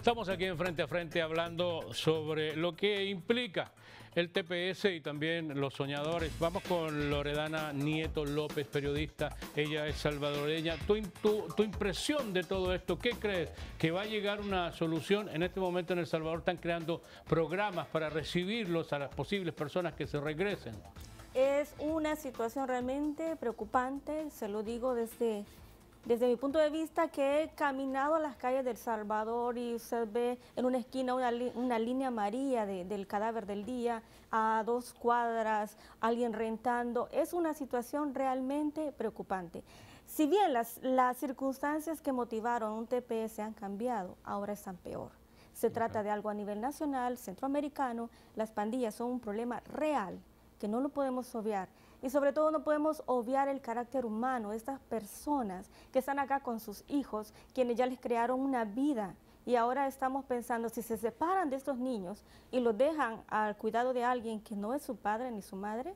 Estamos aquí en Frente a Frente hablando sobre lo que implica el TPS y también los soñadores. Vamos con Loredana Nieto López, periodista. Ella es salvadoreña. ¿Tu, impresión de todo esto? ¿Qué crees? ¿Que va a llegar una solución? En este momento en El Salvador están creando programas para recibirlos a las posibles personas que se regresen. Es una situación realmente preocupante, se lo digo desde desde mi punto de vista, que he caminado a las calles del Salvador y se ve en una esquina una, línea amarilla del cadáver del día, a dos cuadras, alguien rentando, es una situación realmente preocupante. Si bien las, circunstancias que motivaron un TPS han cambiado, ahora están peor. Se trata de algo a nivel nacional, centroamericano, las pandillas son un problema real que no lo podemos obviar. Y sobre todo no podemos obviar el carácter humano de estas personas que están acá con sus hijos, quienes ya les crearon una vida. Y ahora estamos pensando, si se separan de estos niños y los dejan al cuidado de alguien que no es su padre ni su madre,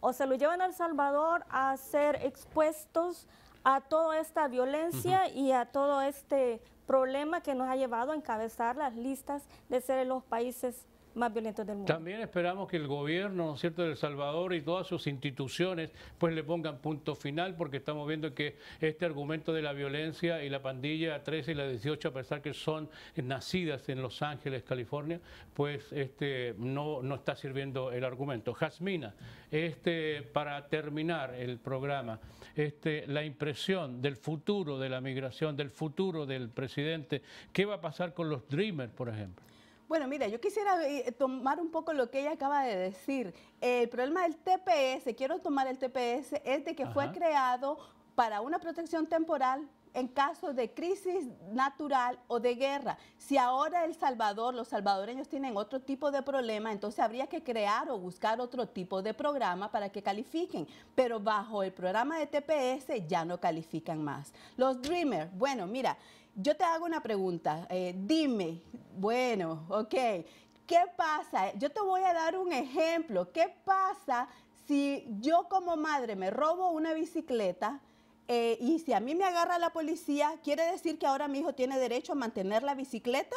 o se los llevan al Salvador a ser expuestos a toda esta violencia y a todo este problema que nos ha llevado a encabezar las listas de ser los países más violentos del mundo. También esperamos que el gobierno, ¿no es cierto?, de El Salvador y todas sus instituciones, pues le pongan punto final, porque estamos viendo que este argumento de la violencia y la pandilla 13 y la 18, a pesar que son nacidas en Los Ángeles, California, pues este no, no está sirviendo el argumento. Jasmina, este, para terminar el programa, este, la impresión del futuro de la migración, del futuro del presidente, ¿qué va a pasar con los Dreamers, por ejemplo? Bueno, mira, yo quisiera eh, tomar un poco lo que ella acaba de decir. El problema del TPS, quiero tomar el TPS, es de que fue creado para una protección temporal en caso de crisis natural o de guerra. Si ahora El Salvador, los salvadoreños tienen otro tipo de problema, entonces habría que crear o buscar otro tipo de programa para que califiquen. Pero bajo el programa de TPS ya no califican más. Los Dreamers, bueno, mira, yo te hago una pregunta. Eh, dime, bueno, ok, ¿qué pasa? Yo te voy a dar un ejemplo. ¿Qué pasa si yo como madre me robo una bicicleta? Eh, y si a mí me agarra la policía, ¿quiere decir que ahora mi hijo tiene derecho a mantener la bicicleta?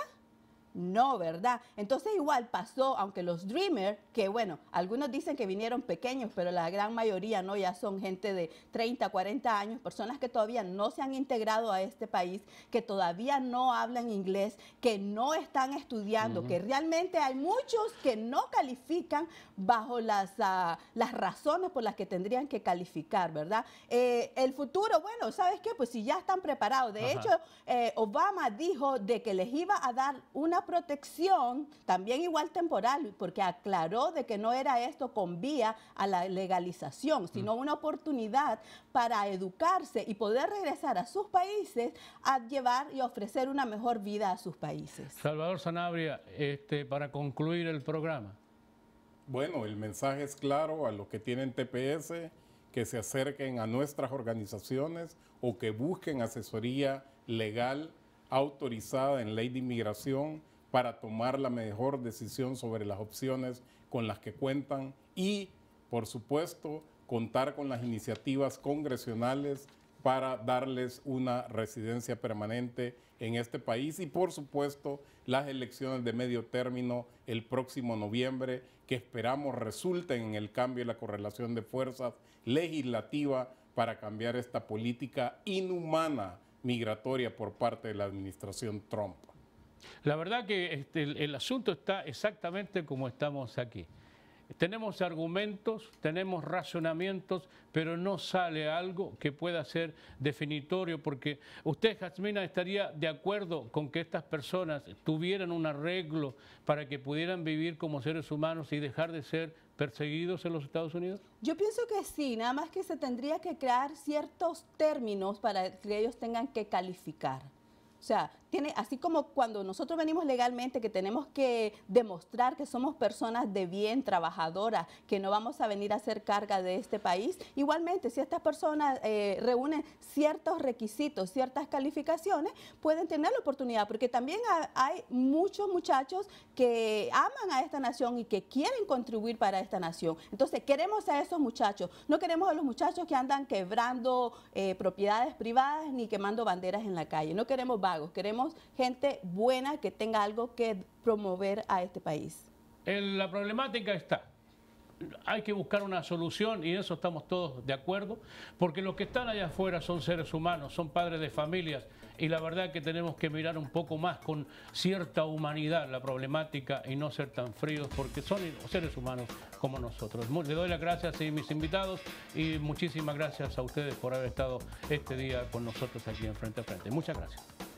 No, ¿verdad? Entonces igual pasó, aunque los Dreamers, que bueno, algunos dicen que vinieron pequeños, pero la gran mayoría no, ya son gente de 30, 40 años, personas que todavía no se han integrado a este país, que todavía no hablan inglés, que no están estudiando, que realmente hay muchos que no califican bajo las, ah, las razones por las que tendrían que calificar, ¿verdad? Eh, el futuro, bueno, ¿sabes qué? Pues si ya están preparados. De hecho, eh, Obama dijo de que les iba a dar una protección, también igual temporal, porque aclaró de que no era esto con vía a la legalización, mm. sino una oportunidad para educarse y poder regresar a sus países a llevar y ofrecer una mejor vida a sus países. Salvador Sanabria, este, para concluir el programa. Bueno, el mensaje es claro a los que tienen TPS, que se acerquen a nuestras organizaciones o que busquen asesoría legal autorizada en ley de inmigración para tomar la mejor decisión sobre las opciones con las que cuentan y, por supuesto, contar con las iniciativas congresionales para darles una residencia permanente en este país y por supuesto las elecciones de medio término el próximo noviembre que esperamos resulten en el cambio y la correlación de fuerzas legislativa para cambiar esta política inhumana migratoria por parte de la administración Trump. La verdad que este, el, asunto está exactamente como estamos aquí. Tenemos argumentos, tenemos razonamientos, pero no sale algo que pueda ser definitorio, porque usted, Jasmina, estaría de acuerdo con que estas personas tuvieran un arreglo para que pudieran vivir como seres humanos y dejar de ser perseguidos en los Estados Unidos? Yo pienso que sí, nada más que se tendría que crear ciertos términos para que ellos tengan que calificar. O sea, así como cuando nosotros venimos legalmente, que tenemos que demostrar que somos personas de bien, trabajadoras, que no vamos a venir a ser carga de este país, igualmente si estas personas eh, reúnen ciertos requisitos, ciertas calificaciones, pueden tener la oportunidad, porque también hay muchos muchachos que aman a esta nación y que quieren contribuir para esta nación. Entonces, queremos a esos muchachos, no queremos a los muchachos que andan quebrando eh, propiedades privadas ni quemando banderas en la calle, no queremos vagos, queremos gente buena que tenga algo que promover a este país. la problemática está. Hay que buscar una solución y eso estamos todos de acuerdo, porque los que están allá afuera son seres humanos, son padres de familias y la verdad que tenemos que mirar un poco más con cierta humanidad la problemática y no ser tan fríos porque son seres humanos como nosotros. Le doy las gracias a mis invitados y muchísimas gracias a ustedes por haber estado este día con nosotros aquí en Frente a Frente. Muchas gracias.